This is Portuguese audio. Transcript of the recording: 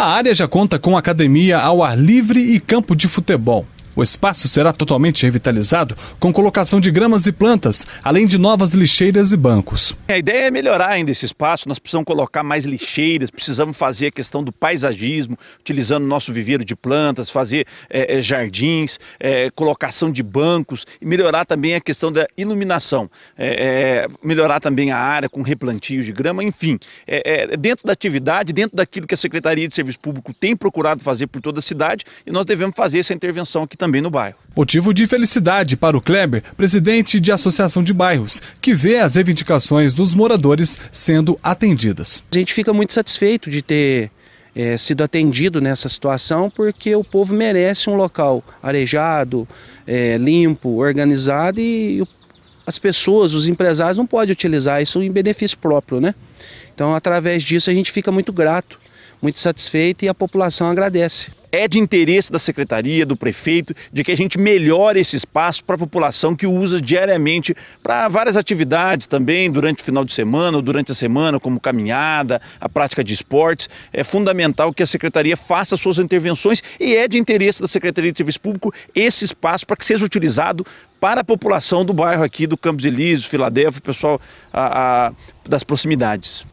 A área já conta com academia ao ar livre e campo de futebol. O espaço será totalmente revitalizado com colocação de gramas e plantas, além de novas lixeiras e bancos. A ideia é melhorar ainda esse espaço, nós precisamos colocar mais lixeiras, precisamos fazer a questão do paisagismo, utilizando o nosso viveiro de plantas, fazer é, jardins, é, colocação de bancos e melhorar também a questão da iluminação, é, melhorar também a área com replantio de grama, enfim. dentro da atividade, dentro daquilo que a Secretaria de Serviço Público tem procurado fazer por toda a cidade e nós devemos fazer essa intervenção aqui também também no bairro. Motivo de felicidade para o Kleber, presidente de Associação de Bairros, que vê as reivindicações dos moradores sendo atendidas. A gente fica muito satisfeito de ter é, sido atendido nessa situação, porque o povo merece um local arejado, é, limpo, organizado e as pessoas, os empresários não podem utilizar isso em benefício próprio, né? Então, através disso, a gente fica muito grato muito satisfeito e a população agradece. É de interesse da secretaria, do prefeito, de que a gente melhore esse espaço para a população que o usa diariamente para várias atividades também, durante o final de semana ou durante a semana, como caminhada, a prática de esportes. É fundamental que a secretaria faça suas intervenções e é de interesse da Secretaria de Serviço Público esse espaço para que seja utilizado para a população do bairro aqui do Campos Elíseos, Filadélfia, o pessoal a, a, das proximidades.